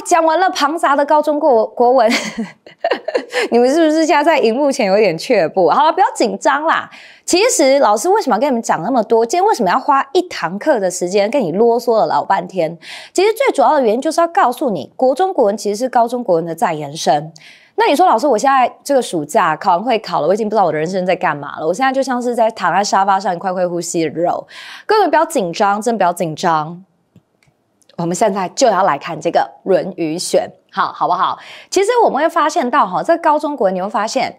讲完了庞杂的高中国国文，你们是不是现在在荧幕前有点却步？好了，不要紧张啦。其实老师为什么要跟你们讲那么多？今天为什么要花一堂课的时间跟你啰嗦了老半天？其实最主要的原因就是要告诉你，国中国文其实是高中国文的再延伸。那你说，老师，我现在这个暑假考完会考了，我已经不知道我的人生在干嘛了。我现在就像是在躺在沙发上，快快呼吸，的肉。各位不要紧张，真的不要紧张。我们现在就要来看这个《论语选》，好好不好？其实我们会发现到哈，在高中国，你会发现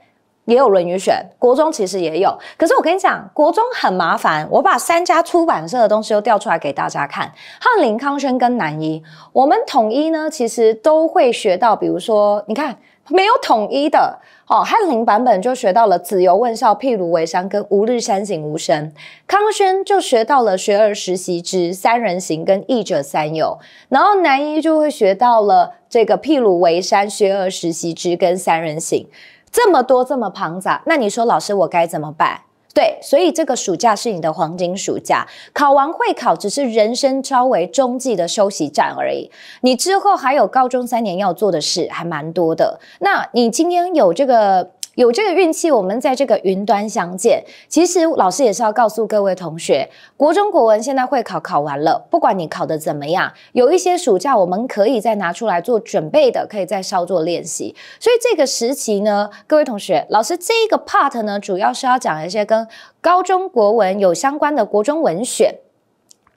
也有《论语选》，国中其实也有。可是我跟你讲，国中很麻烦，我把三家出版社的东西都调出来给大家看。翰林、康轩跟南一，我们统一呢，其实都会学到。比如说，你看。没有统一的哦，翰林版本就学到了“子游问孝，譬如为山，跟吾日山行吾身；康轩就学到了“学而时习之，三人行跟益者三友”，然后南一就会学到了这个“譬如为山，学而时习之”跟“三人行”，这么多这么庞杂，那你说老师我该怎么办？对，所以这个暑假是你的黄金暑假，考完会考只是人生稍微中继的休息站而已。你之后还有高中三年要做的事还蛮多的，那你今天有这个？有这个运气，我们在这个云端相见。其实老师也是要告诉各位同学，国中国文现在会考考完了，不管你考得怎么样，有一些暑假我们可以再拿出来做准备的，可以再稍作练习。所以这个时期呢，各位同学，老师这一个 part 呢，主要是要讲一些跟高中国文有相关的国中文选。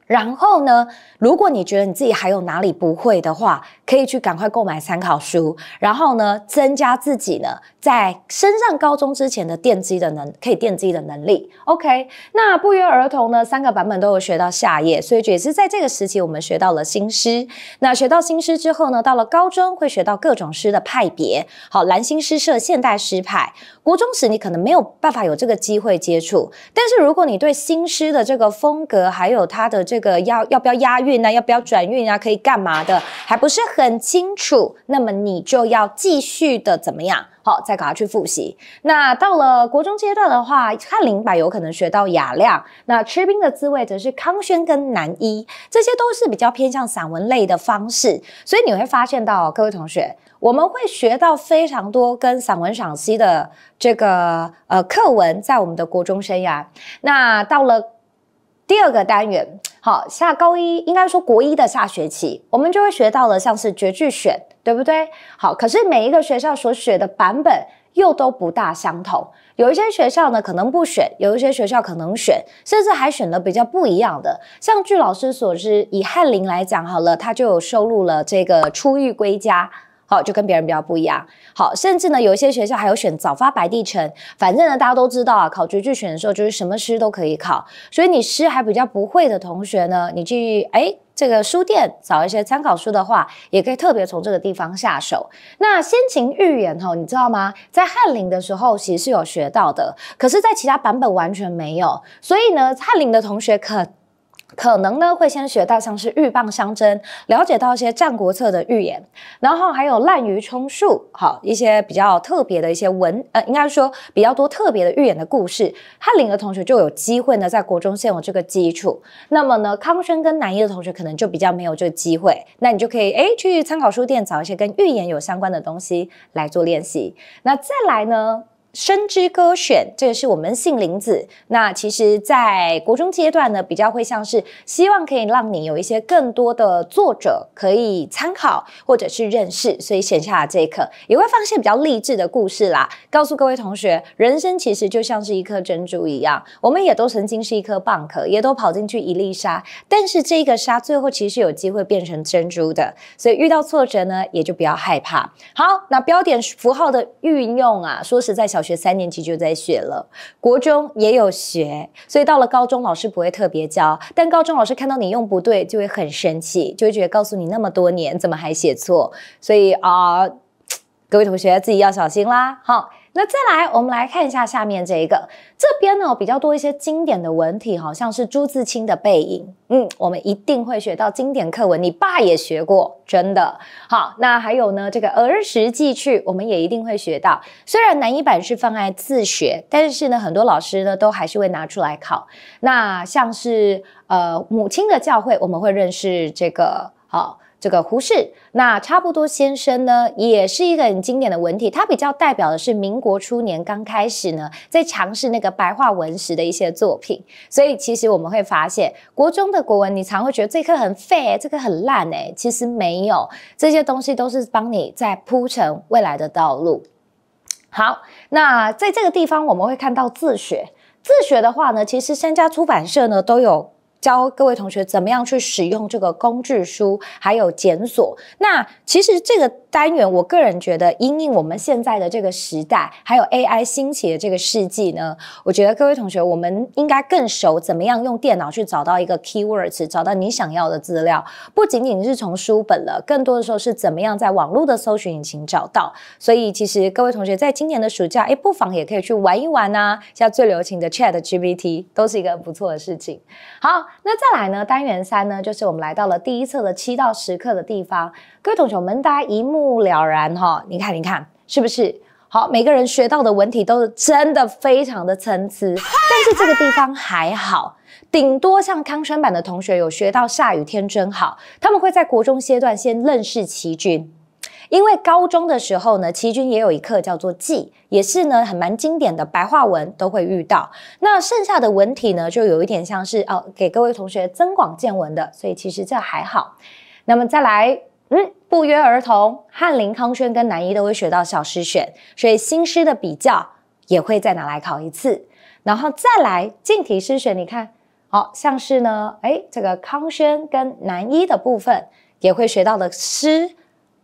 然后呢，如果你觉得你自己还有哪里不会的话，可以去赶快购买参考书，然后呢，增加自己呢在升上高中之前的奠基的能，可以奠基的能力。OK，那不约而同呢，三个版本都有学到夏夜，所以也是在这个时期我们学到了新诗。那学到新诗之后呢，到了高中会学到各种诗的派别，好，蓝星诗社、现代诗派。国中时你可能没有办法有这个机会接触，但是如果你对新诗的这个风格还有它的这这个要要不要押韵啊，要不要转运啊？可以干嘛的还不是很清楚。那么你就要继续的怎么样？好，再把它去复习。那到了国中阶段的话，翰林版有可能学到雅量。那吃冰的滋味则是康轩跟南一，这些都是比较偏向散文类的方式。所以你会发现到各位同学，我们会学到非常多跟散文赏析的这个呃课文，在我们的国中生涯。那到了第二个单元。好，下高一应该说国一的下学期，我们就会学到了像是《绝句选》，对不对？好，可是每一个学校所学的版本又都不大相同，有一些学校呢可能不选，有一些学校可能选，甚至还选了比较不一样的。像据老师所知，以翰林来讲，好了，他就有收录了这个《出狱归家》。好，就跟别人比较不一样。好，甚至呢，有一些学校还有选《早发白帝城》，反正呢，大家都知道啊，考绝句选的时候就是什么诗都可以考，所以你诗还比较不会的同学呢，你去哎这个书店找一些参考书的话，也可以特别从这个地方下手。那先秦寓言吼，你知道吗？在翰林的时候其实是有学到的，可是，在其他版本完全没有，所以呢，翰林的同学可。可能呢会先学到像是鹬蚌相争，了解到一些战国策的预言，然后还有滥竽充数，好一些比较特别的一些文，呃，应该说比较多特别的预言的故事。翰林的同学就有机会呢在国中现有这个基础，那么呢康轩跟南一的同学可能就比较没有这个机会，那你就可以哎去参考书店找一些跟预言有相关的东西来做练习。那再来呢？生之歌选，这个是我们杏林子。那其实，在国中阶段呢，比较会像是希望可以让你有一些更多的作者可以参考，或者是认识。所以，下了这一刻，也会放一些比较励志的故事啦，告诉各位同学，人生其实就像是一颗珍珠一样，我们也都曾经是一颗蚌壳，也都跑进去一粒沙，但是这个沙最后其实有机会变成珍珠的。所以，遇到挫折呢，也就不要害怕。好，那标点符号的运用啊，说实在小。学三年级就在学了，国中也有学，所以到了高中老师不会特别教，但高中老师看到你用不对就会很生气，就会觉得告诉你那么多年怎么还写错，所以啊，各位同学自己要小心啦，好。那再来，我们来看一下下面这一个，这边呢比较多一些经典的文体，好像是朱自清的《背影》。嗯，我们一定会学到经典课文，你爸也学过，真的。好，那还有呢，这个《儿时记趣》，我们也一定会学到。虽然南一版是放在自学，但是呢，很多老师呢都还是会拿出来考。那像是呃《母亲的教诲》，我们会认识这个。好。这个胡适，那差不多先生呢，也是一个很经典的文体。它比较代表的是民国初年刚开始呢，在尝试那个白话文时的一些作品。所以其实我们会发现，国中的国文，你常会觉得这课很废，这个很烂哎。其实没有，这些东西都是帮你在铺成未来的道路。好，那在这个地方，我们会看到自学。自学的话呢，其实三家出版社呢都有。教各位同学怎么样去使用这个工具书，还有检索。那其实这个。单元，我个人觉得，因应我们现在的这个时代，还有 AI 兴起的这个世纪呢，我觉得各位同学，我们应该更熟怎么样用电脑去找到一个 keywords，找到你想要的资料，不仅仅是从书本了，更多的时候是怎么样在网络的搜寻引擎找到。所以，其实各位同学在今年的暑假，哎，不妨也可以去玩一玩呢，像最流行的 Chat GPT，都是一个不错的事情。好，那再来呢，单元三呢，就是我们来到了第一册的七到十课的地方。各位同学，我们大家一目了然哈！你看，你看，是不是好？每个人学到的文体都真的非常的参次。但是这个地方还好，顶多像康宣版的同学有学到下雨天真好，他们会在国中阶段先认识齐军，因为高中的时候呢，齐军也有一课叫做记，也是呢很蛮经典的白话文都会遇到。那剩下的文体呢，就有一点像是哦，给各位同学增广见闻的，所以其实这还好。那么再来。嗯，不约而同，翰林、康轩跟南一都会学到小诗选，所以新诗的比较也会再拿来考一次。然后再来近体诗选，你看，好像是呢，哎，这个康轩跟南一的部分也会学到的诗，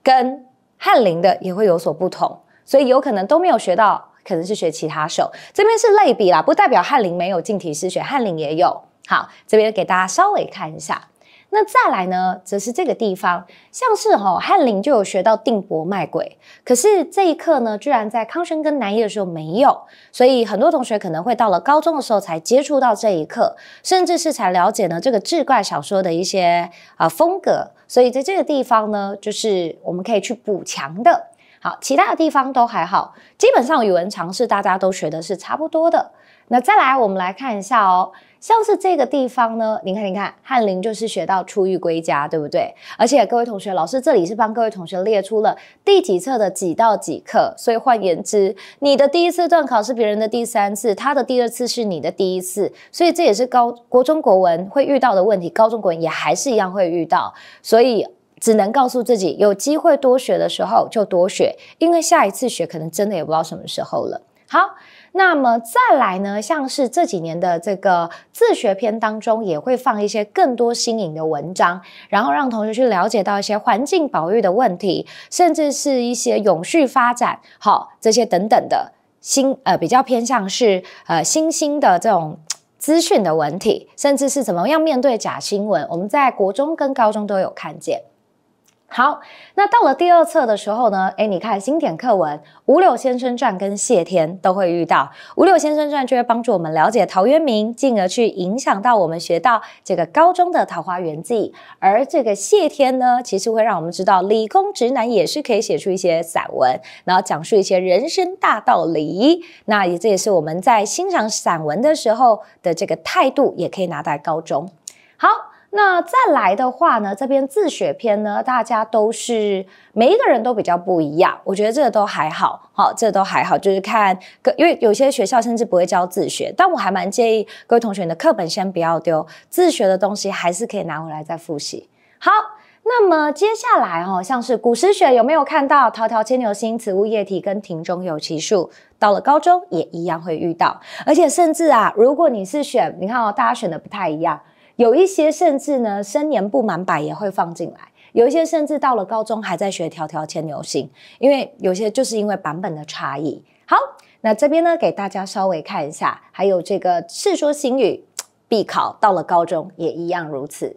跟翰林的也会有所不同，所以有可能都没有学到，可能是学其他手。这边是类比啦，不代表翰林没有近体诗选，翰林也有。好，这边给大家稍微看一下。那再来呢，则是这个地方，像是哈翰林就有学到定伯卖鬼，可是这一课呢，居然在康生跟南一的时候没有，所以很多同学可能会到了高中的时候才接触到这一课，甚至是才了解呢这个志怪小说的一些啊风格，所以在这个地方呢，就是我们可以去补强的。好，其他的地方都还好，基本上语文常识大家都学的是差不多的。那再来，我们来看一下哦。像是这个地方呢，你看，你看，翰林就是学到出狱归家，对不对？而且各位同学，老师这里是帮各位同学列出了第几册的几到几课，所以换言之，你的第一次段考是别人的第三次，他的第二次是你的第一次，所以这也是高国中国文会遇到的问题，高中国文也还是一样会遇到，所以只能告诉自己，有机会多学的时候就多学，因为下一次学可能真的也不知道什么时候了。好。那么再来呢，像是这几年的这个自学篇当中，也会放一些更多新颖的文章，然后让同学去了解到一些环境保育的问题，甚至是一些永续发展，好这些等等的新呃比较偏向是呃新兴的这种资讯的文体，甚至是怎么样面对假新闻，我们在国中跟高中都有看见。好，那到了第二册的时候呢，哎，你看经典课文《五柳先生传》跟《谢天》都会遇到，《五柳先生传》就会帮助我们了解陶渊明，进而去影响到我们学到这个高中的《桃花源记》，而这个《谢天》呢，其实会让我们知道理工直男也是可以写出一些散文，然后讲述一些人生大道理。那也这也是我们在欣赏散文的时候的这个态度，也可以拿在高中。好。那再来的话呢，这边自学篇呢，大家都是每一个人都比较不一样，我觉得这个都还好，好，这都还好，就是看各，因为有些学校甚至不会教自学，但我还蛮建议各位同学，你的课本先不要丢，自学的东西还是可以拿回来再复习。好，那么接下来哦，像是古诗选有没有看到《迢迢牵牛星》《此物液体》跟《庭中有奇树》，到了高中也一样会遇到，而且甚至啊，如果你是选，你看哦，大家选的不太一样。有一些甚至呢，生年不满百也会放进来；有一些甚至到了高中还在学《条条牵牛星》，因为有些就是因为版本的差异。好，那这边呢，给大家稍微看一下，还有这个《世说新语》，必考到了高中也一样如此。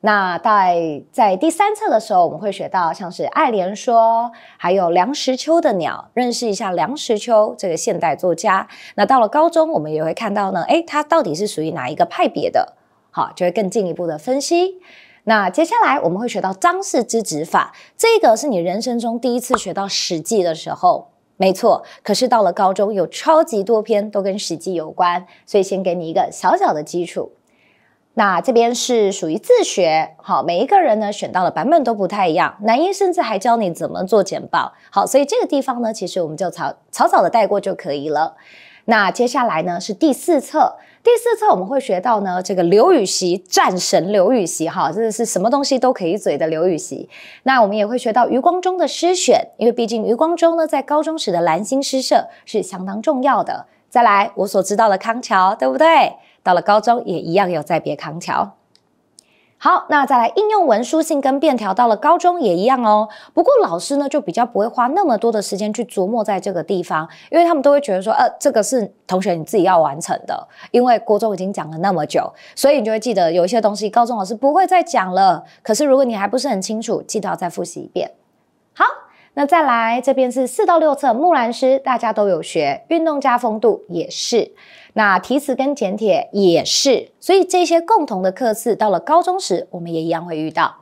那在在第三册的时候，我们会学到像是《爱莲说》，还有梁实秋的《鸟》，认识一下梁实秋这个现代作家。那到了高中，我们也会看到呢，哎，他到底是属于哪一个派别的？好，就会更进一步的分析。那接下来我们会学到章氏之指法，这个是你人生中第一次学到史记的时候，没错。可是到了高中，有超级多篇都跟史记有关，所以先给你一个小小的基础。那这边是属于自学，好，每一个人呢选到的版本都不太一样。南音甚至还教你怎么做简报，好，所以这个地方呢，其实我们就草草草的带过就可以了。那接下来呢是第四册。第四册我们会学到呢，这个刘禹锡，战神刘禹锡，哈，真的是什么东西都可以嘴的刘禹锡。那我们也会学到余光中的诗选，因为毕竟余光中呢在高中时的蓝星诗社是相当重要的。再来，我所知道的康桥，对不对？到了高中也一样有再别康桥。好，那再来应用文书信跟便条，到了高中也一样哦。不过老师呢，就比较不会花那么多的时间去琢磨在这个地方，因为他们都会觉得说，呃，这个是同学你自己要完成的，因为高中已经讲了那么久，所以你就会记得有一些东西，高中老师不会再讲了。可是如果你还不是很清楚，记得要再复习一遍。那再来这边是四到六册《木兰诗》，大家都有学，运动加风度也是，那题词跟简帖也是，所以这些共同的课次到了高中时，我们也一样会遇到。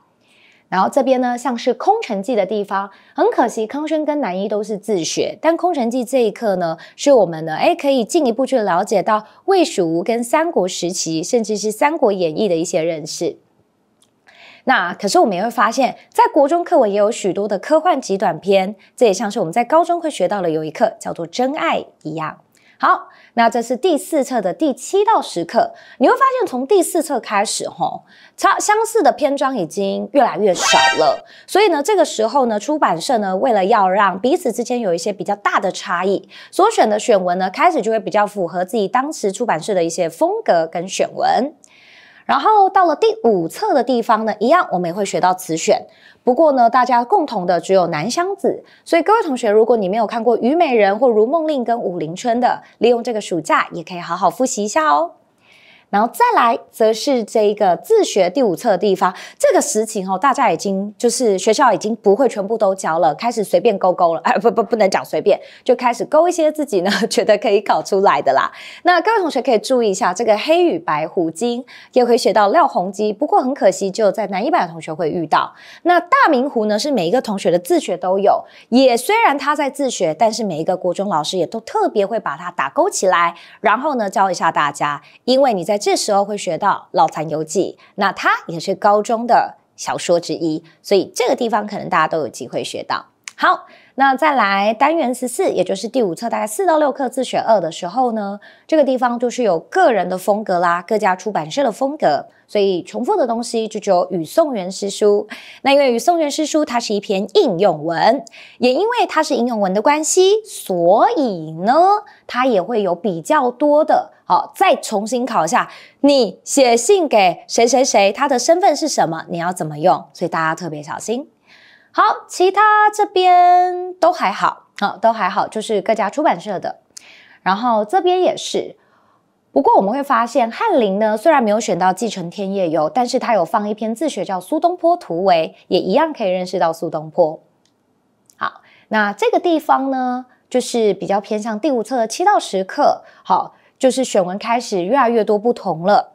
然后这边呢，像是《空城计》的地方，很可惜康轩跟南一都是自学，但《空城计》这一课呢，是我们呢，哎可以进一步去了解到魏蜀吴跟三国时期，甚至是《三国演义》的一些认识。那可是我们也会发现，在国中课文也有许多的科幻级短篇，这也像是我们在高中会学到的有一课叫做《真爱》一样。好，那这是第四册的第七到十课，你会发现从第四册开始，吼，差相似的篇章已经越来越少了。所以呢，这个时候呢，出版社呢，为了要让彼此之间有一些比较大的差异，所选的选文呢，开始就会比较符合自己当时出版社的一些风格跟选文。然后到了第五册的地方呢，一样我们也会学到词选。不过呢，大家共同的只有南湘子，所以各位同学，如果你没有看过虞美人或如梦令跟武陵春的，利用这个暑假也可以好好复习一下哦。然后再来则是这一个自学第五册的地方，这个实情哦，大家已经就是学校已经不会全部都教了，开始随便勾勾了，哎，不不不能讲随便，就开始勾一些自己呢觉得可以考出来的啦。那各位同学可以注意一下，这个黑与白虎精也可以学到廖鸿基，不过很可惜，只有在南一百的同学会遇到。那大明湖呢，是每一个同学的自学都有，也虽然他在自学，但是每一个国中老师也都特别会把它打勾起来，然后呢教一下大家，因为你在。这时候会学到《老残游记》，那它也是高中的小说之一，所以这个地方可能大家都有机会学到。好，那再来单元十四，也就是第五册大概四到六课自学二的时候呢，这个地方就是有个人的风格啦，各家出版社的风格，所以重复的东西就只有《与宋元诗书》。那因为《与宋元诗书》它是一篇应用文，也因为它是应用文的关系，所以呢，它也会有比较多的。好，再重新考一下，你写信给谁谁谁，他的身份是什么？你要怎么用？所以大家特别小心。好，其他这边都还好，好，都还好，就是各家出版社的，然后这边也是。不过我们会发现，翰林呢虽然没有选到《继承天夜游》，但是他有放一篇自学叫《苏东坡图为》，也一样可以认识到苏东坡。好，那这个地方呢，就是比较偏向第五册的七到十课。好。就是选文开始越来越多不同了，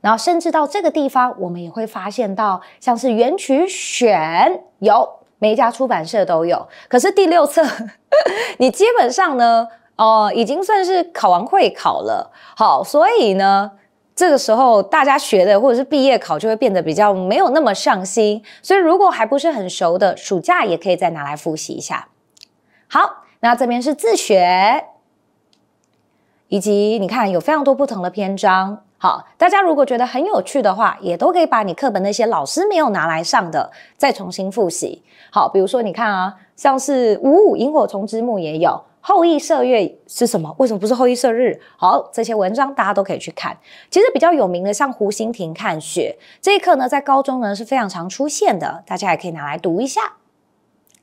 然后甚至到这个地方，我们也会发现到像是原曲选有每一家出版社都有，可是第六册 你基本上呢，哦，已经算是考完会考了。好，所以呢，这个时候大家学的或者是毕业考就会变得比较没有那么上心，所以如果还不是很熟的，暑假也可以再拿来复习一下。好，那这边是自学。以及你看，有非常多不同的篇章。好，大家如果觉得很有趣的话，也都可以把你课本那些老师没有拿来上的，再重新复习。好，比如说你看啊，像是《五五萤火虫之墓》也有，《后羿射月》是什么？为什么不是后羿射日？好，这些文章大家都可以去看。其实比较有名的，像《湖心亭看雪》这一课呢，在高中呢是非常常出现的，大家也可以拿来读一下。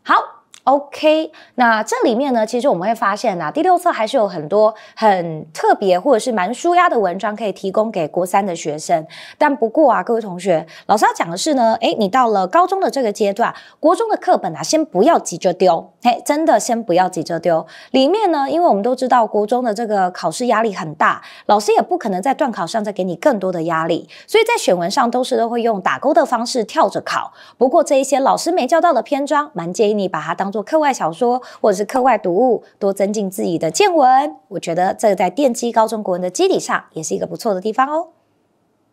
好。OK，那这里面呢，其实我们会发现呢，第六册还是有很多很特别或者是蛮舒压的文章可以提供给国三的学生。但不过啊，各位同学，老师要讲的是呢，哎，你到了高中的这个阶段，国中的课本啊，先不要急着丢，哎，真的先不要急着丢。里面呢，因为我们都知道国中的这个考试压力很大，老师也不可能在段考上再给你更多的压力，所以在选文上都是都会用打勾的方式跳着考。不过这一些老师没教到的篇章，蛮建议你把它当。做课外小说或者是课外读物，多增进自己的见闻。我觉得这在奠基高中国人的基底上，也是一个不错的地方哦。